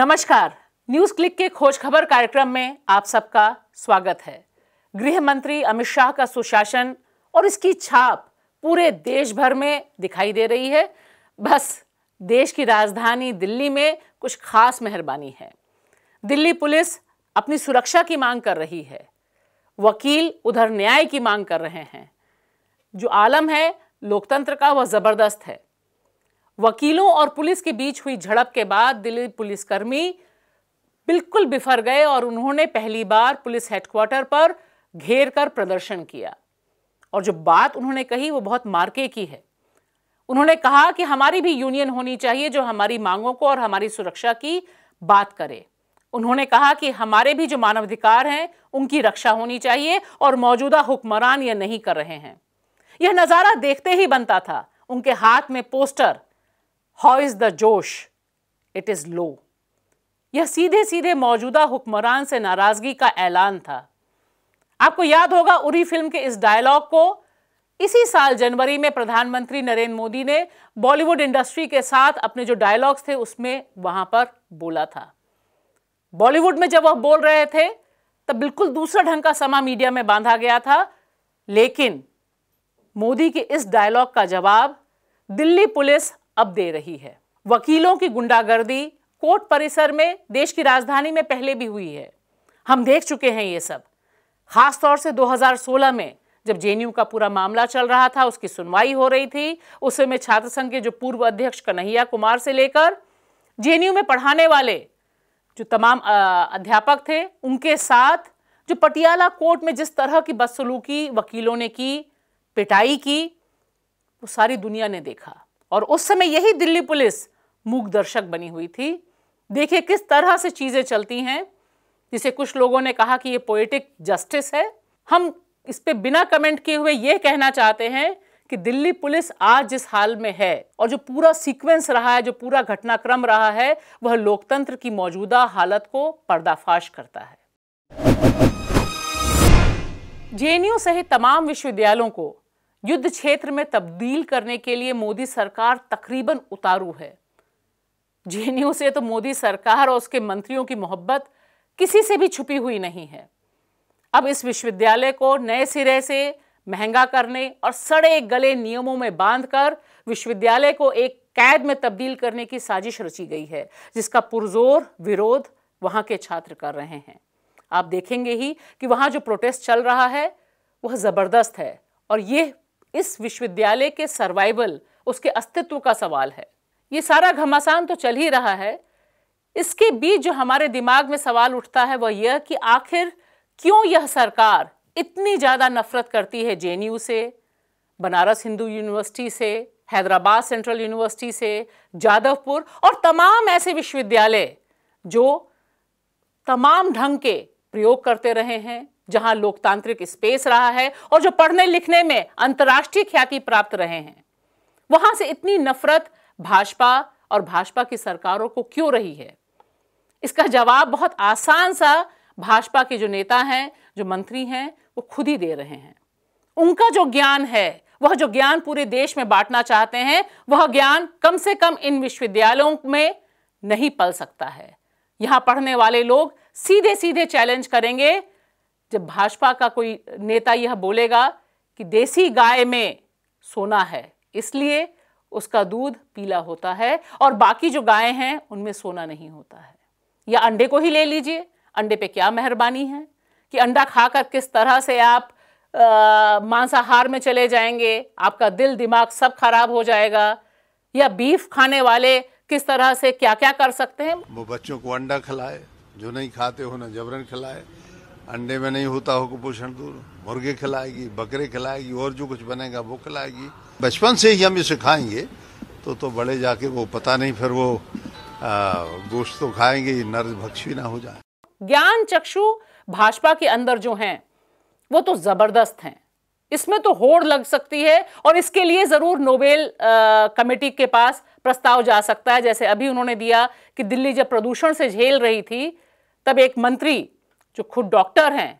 नमस्कार news click के खोज खबर कार्यक्रम में आप सबका स्वागत है गृह मंत्री अमित शाह का सुशासन और इसकी छाप पूरे देश भर में दिखाई दे रही है बस देश की राजधानी दिल्ली में कुछ खास मेहरबानी है दिल्ली पुलिस अपनी सुरक्षा की मांग कर रही है वकील उधर न्याय की मांग कर रहे हैं जो आलम है लोकतंत्र का वह ज़बरदस्त है वकीलों और पुलिस के बीच हुई झड़प के बाद दिल्ली पुलिसकर्मी बिल्कुल बिफर गए और उन्होंने पहली बार पुलिस हेडक्वार्टर पर घेर कर प्रदर्शन किया और जो बात उन्होंने कही वो बहुत मार्के की है उन्होंने कहा कि हमारी भी यूनियन होनी चाहिए जो हमारी मांगों को और हमारी सुरक्षा की बात करे उन्होंने कहा कि हमारे भी जो मानवाधिकार हैं उनकी रक्षा होनी चाहिए और मौजूदा हुक्मरान यह नहीं कर रहे हैं यह नज़ारा देखते ही बनता था उनके हाथ में पोस्टर हाउ इज़ द जोश इट इज़ लो यह सीधे सीधे मौजूदा हुक्मरान से नाराज़गी का ऐलान था आपको याद होगा उरी फिल्म के इस डायलॉग को इसी साल जनवरी में प्रधानमंत्री नरेंद्र मोदी ने बॉलीवुड इंडस्ट्री के साथ अपने जो डायलॉग्स थे उसमें वहां पर बोला था बॉलीवुड में जब वह बोल रहे थे तब बिल्कुल दूसरा ढंग का समा मीडिया में बांधा गया था लेकिन मोदी के इस डायलॉग का जवाब दिल्ली पुलिस अब दे रही है वकीलों की गुंडागर्दी कोर्ट परिसर में देश की राजधानी में पहले भी हुई है हम देख चुके हैं ये सब खास तौर से 2016 में जब जेएनयू का पूरा मामला चल रहा था उसकी सुनवाई हो रही थी उस समय छात्र संघ के जो पूर्व अध्यक्ष कन्हैया कुमार से लेकर जेएनयू में पढ़ाने वाले जो तमाम अध्यापक थे उनके साथ जो पटियाला कोर्ट में जिस तरह की बदसलूकी वकीलों ने की पिटाई की वो सारी दुनिया ने देखा और उस समय यही दिल्ली पुलिस मूक दर्शक बनी हुई थी देखिए किस तरह से चीज़ें चलती हैं जिसे कुछ लोगों ने कहा कि ये पोएटिक जस्टिस है हम इस पर बिना कमेंट किए हुए ये कहना चाहते हैं कि दिल्ली पुलिस आज जिस हाल में है और जो पूरा सीक्वेंस रहा है जो पूरा घटनाक्रम रहा है वह लोकतंत्र की मौजूदा हालत को पर्दाफाश करता है जेएनयू सहित तमाम विश्वविद्यालयों को युद्ध क्षेत्र में तब्दील करने के लिए मोदी सरकार तकरीबन उतारू है जेएनयू से तो मोदी सरकार और उसके मंत्रियों की मोहब्बत किसी से भी छुपी हुई नहीं है अब इस विश्वविद्यालय को नए सिरे से महंगा करने और सड़े गले नियमों में बांधकर विश्वविद्यालय को एक कैद में तब्दील करने की साजिश रची गई है जिसका पुरजोर विरोध वहां के छात्र कर रहे हैं आप देखेंगे ही कि वहां जो प्रोटेस्ट चल रहा है वह ज़बरदस्त है और ये इस विश्वविद्यालय के सर्वाइवल उसके अस्तित्व का सवाल है ये सारा घमासान तो चल ही रहा है इसके बीच जो हमारे दिमाग में सवाल उठता है वह यह कि आखिर क्यों यह सरकार इतनी ज़्यादा नफरत करती है जे से बनारस हिंदू यूनिवर्सिटी से हैदराबाद सेंट्रल यूनिवर्सिटी से जादवपुर और तमाम ऐसे विश्वविद्यालय जो तमाम ढंग के प्रयोग करते रहे हैं जहां लोकतांत्रिक स्पेस रहा है और जो पढ़ने लिखने में अंतर्राष्ट्रीय ख्याति प्राप्त रहे हैं वहां से इतनी नफरत भाजपा और भाजपा की सरकारों को क्यों रही है इसका जवाब बहुत आसान सा भाजपा के जो नेता हैं जो मंत्री हैं वो खुद ही दे रहे हैं उनका जो ज्ञान है वह जो ज्ञान पूरे देश में बांटना चाहते हैं वह ज्ञान कम से कम इन विश्वविद्यालयों में नहीं पल सकता है यहां पढ़ने वाले लोग सीधे सीधे चैलेंज करेंगे जब भाजपा का कोई नेता यह बोलेगा कि देसी गाय में सोना है इसलिए उसका दूध पीला होता है और बाकी जो गायें हैं उनमें सोना नहीं होता है या अंडे को ही ले लीजिए अंडे पे क्या मेहरबानी है कि अंडा खाकर किस तरह से आप मांसाहार में चले जाएंगे आपका दिल दिमाग सब खराब हो जाएगा या बीफ खाने वाले किस तरह से क्या क्या कर सकते हैं वो बच्चों को अंडा खिलाए जो नहीं खाते हो ना जबरन खिलाए अंडे में नहीं होता हो कुपोषण दूर तो मुर्गे खिलाएगी बकरे खिलाएगी और जो कुछ बनेगा वो खिलाएगी बचपन से ही हम ये सिखाएंगे तो तो बड़े जाके वो पता नहीं फिर वो गोश्त तो खाएंगे नर भक्षी ना हो जाए ज्ञान चक्षु भाजपा के अंदर जो हैं वो तो जबरदस्त हैं इसमें तो होड़ लग सकती है और इसके लिए जरूर नोबेल कमेटी के पास प्रस्ताव जा सकता है जैसे अभी उन्होंने दिया कि दिल्ली जब प्रदूषण से झेल रही थी तब एक मंत्री जो खुद डॉक्टर हैं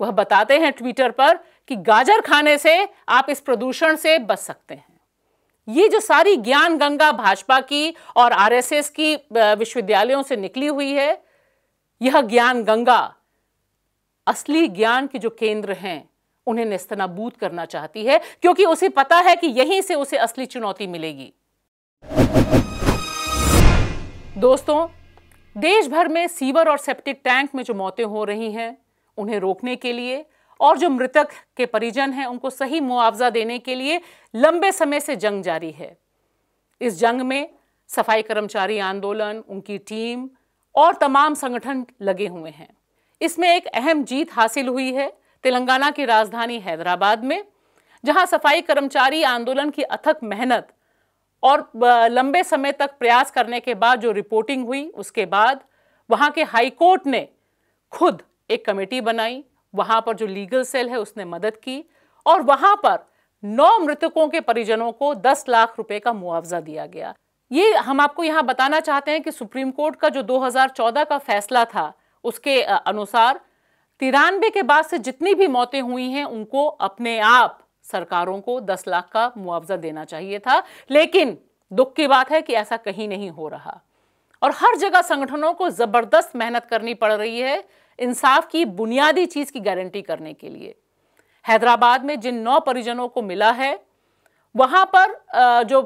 वह बताते हैं ट्विटर पर कि गाजर खाने से आप इस प्रदूषण से बच सकते हैं ये जो सारी ज्ञान गंगा भाजपा की और आरएसएस की विश्वविद्यालयों से निकली हुई है यह ज्ञान गंगा असली ज्ञान के जो केंद्र हैं उन्हें निस्तनाबूत करना चाहती है क्योंकि उसे पता है कि यहीं से उसे असली चुनौती मिलेगी दोस्तों देश भर में सीवर और सेप्टिक टैंक में जो मौतें हो रही हैं उन्हें रोकने के लिए और जो मृतक के परिजन हैं उनको सही मुआवजा देने के लिए लंबे समय से जंग जारी है इस जंग में सफाई कर्मचारी आंदोलन उनकी टीम और तमाम संगठन लगे हुए हैं इसमें एक अहम जीत हासिल हुई है तेलंगाना की राजधानी हैदराबाद में जहां सफाई कर्मचारी आंदोलन की अथक मेहनत और लंबे समय तक प्रयास करने के बाद जो रिपोर्टिंग हुई उसके बाद वहाँ के हाई कोर्ट ने खुद एक कमेटी बनाई वहाँ पर जो लीगल सेल है उसने मदद की और वहाँ पर नौ मृतकों के परिजनों को दस लाख रुपए का मुआवजा दिया गया ये हम आपको यहाँ बताना चाहते हैं कि सुप्रीम कोर्ट का जो 2014 का फैसला था उसके अनुसार तिरानवे के बाद से जितनी भी मौतें हुई हैं उनको अपने आप सरकारों को दस लाख का मुआवजा देना चाहिए था लेकिन दुख की बात है कि ऐसा कहीं नहीं हो रहा और हर जगह संगठनों को ज़बरदस्त मेहनत करनी पड़ रही है इंसाफ की बुनियादी चीज़ की गारंटी करने के लिए हैदराबाद में जिन नौ परिजनों को मिला है वहां पर जो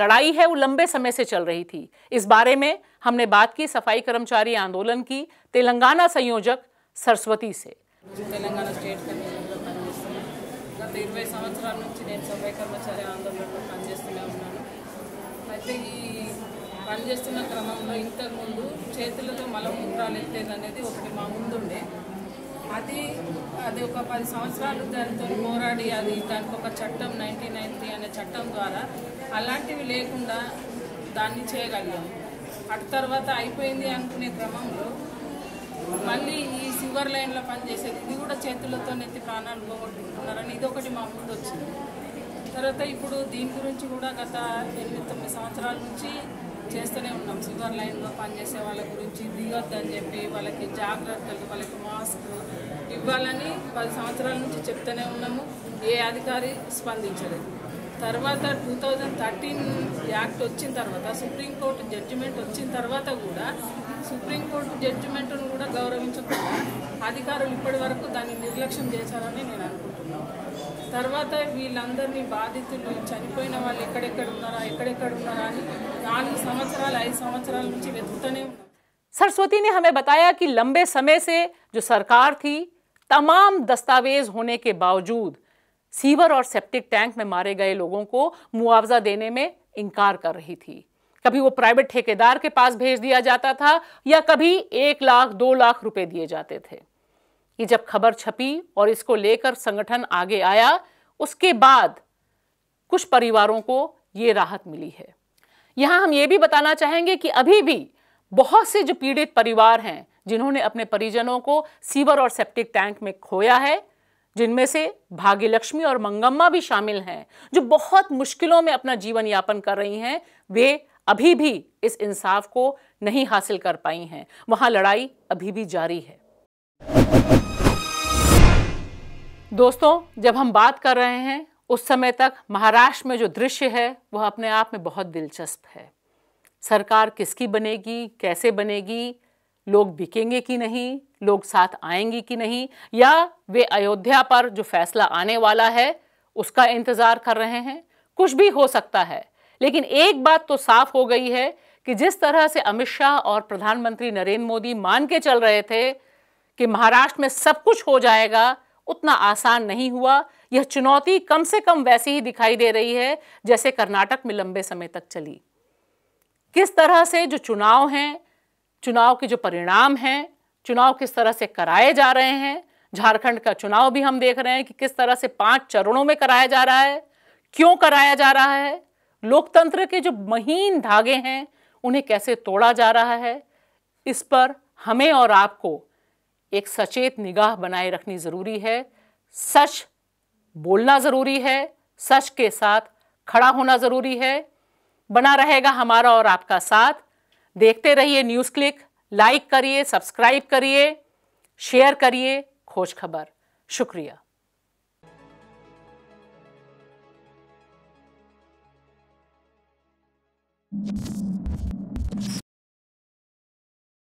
लड़ाई है वो लंबे समय से चल रही थी इस बारे में हमने बात की सफाई कर्मचारी आंदोलन की तेलंगाना संयोजक सरस्वती से तेलंगाना स्टेट గత ఇరవై సంవత్సరాల నుంచి నేను సభ్య కర్మచారి ఆందోళనలో పనిచేస్తూనే ఉన్నాను అయితే ఈ పనిచేస్తున్న క్రమంలో ఇంతకుముందు చేతులతో మలమూత్రాలు ఎత్తేదనేది అనేది ఒకటి మా ముందుండే అది అది ఒక పది సంవత్సరాలు దానితో పోరాడి అది దానికి ఒక చట్టం నైన్టీన్ నైన్టీ అనే చట్టం ద్వారా అలాంటివి లేకుండా దాన్ని చేయగలిగాం అటు తర్వాత అయిపోయింది అనుకునే క్రమంలో మళ్ళీ ఈ షుగర్ లైన్లో పనిచేసేది ఇది కూడా చేతులతో నెత్తి ప్రాణాలు పోగొట్టుకుంటున్నారని ఇది ఒకటి మా ముందు వచ్చింది తర్వాత ఇప్పుడు దీని గురించి కూడా గత ఎనిమిది తొమ్మిది సంవత్సరాల నుంచి చేస్తూనే ఉన్నాం షుగర్ లైన్లో పనిచేసే వాళ్ళ గురించి దిగొద్దని చెప్పి వాళ్ళకి జాగ్రత్తలు వాళ్ళకి మాస్క్ ఇవ్వాలని పది సంవత్సరాల నుంచి చెప్తూనే ఉన్నాము ఏ అధికారి స్పందించలేదు తరువాత 2013 యాక్ట్ వచ్చిన తర్వాత సుప్రీంకోర్టు జడ్జిమెంట్ వచ్చిన తర్వాత కూడా సుప్రీంకోర్టు జడ్జిమెంట్‌ను కూడా గౌరవించకపో ఆధికారాలు ఇప్పటివరకు దాని నిర్లక్షణం చేశారని నేను అనుకుంటున్నాను తరువాత వీళ్ళందర్ని బాధితుల్ని చనిపోయిన వాళ్ళు ఎక్కడెక్కడ ఉన్నారు ఎక్కడెక్కడ ఉన్నారు కాని ఆరు సంవత్సరాల ఐదు సంవత్సరాల నుంచి వెతుక్కనే ఉన్నారు సర్ స్వతినే हमें बताया कि लंबे समय से जो सरकार थी तमाम दस्तावेज होने के बावजूद सीवर और सेप्टिक टैंक में मारे गए लोगों को मुआवजा देने में इनकार कर रही थी कभी वो प्राइवेट ठेकेदार के पास भेज दिया जाता था या कभी एक लाख दो लाख रुपए दिए जाते थे ये जब खबर छपी और इसको लेकर संगठन आगे आया उसके बाद कुछ परिवारों को ये राहत मिली है यहां हम ये भी बताना चाहेंगे कि अभी भी बहुत से जो पीड़ित परिवार हैं जिन्होंने अपने परिजनों को सीवर और सेप्टिक टैंक में खोया है जिनमें से भाग्यलक्ष्मी और मंगम्मा भी शामिल हैं जो बहुत मुश्किलों में अपना जीवन यापन कर रही हैं वे अभी भी इस इंसाफ को नहीं हासिल कर पाई हैं वहां लड़ाई अभी भी जारी है दोस्तों जब हम बात कर रहे हैं उस समय तक महाराष्ट्र में जो दृश्य है वह अपने आप में बहुत दिलचस्प है सरकार किसकी बनेगी कैसे बनेगी लोग बिकेंगे कि नहीं लोग साथ आएंगे कि नहीं या वे अयोध्या पर जो फैसला आने वाला है उसका इंतज़ार कर रहे हैं कुछ भी हो सकता है लेकिन एक बात तो साफ हो गई है कि जिस तरह से अमित शाह और प्रधानमंत्री नरेंद्र मोदी मान के चल रहे थे कि महाराष्ट्र में सब कुछ हो जाएगा उतना आसान नहीं हुआ यह चुनौती कम से कम वैसी ही दिखाई दे रही है जैसे कर्नाटक में लंबे समय तक चली किस तरह से जो चुनाव हैं चुनाव के जो परिणाम हैं चुनाव किस तरह से कराए जा रहे हैं झारखंड का चुनाव भी हम देख रहे हैं कि किस तरह से पांच चरणों में कराया जा रहा है क्यों कराया जा रहा है लोकतंत्र के जो महीन धागे हैं उन्हें कैसे तोड़ा जा रहा है इस पर हमें और आपको एक सचेत निगाह बनाए रखनी ज़रूरी है सच बोलना ज़रूरी है सच के साथ खड़ा होना ज़रूरी है बना रहेगा हमारा और आपका साथ देखते रहिए न्यूज़ क्लिक लाइक करिए सब्सक्राइब करिए शेयर करिए खोज खबर शुक्रिया you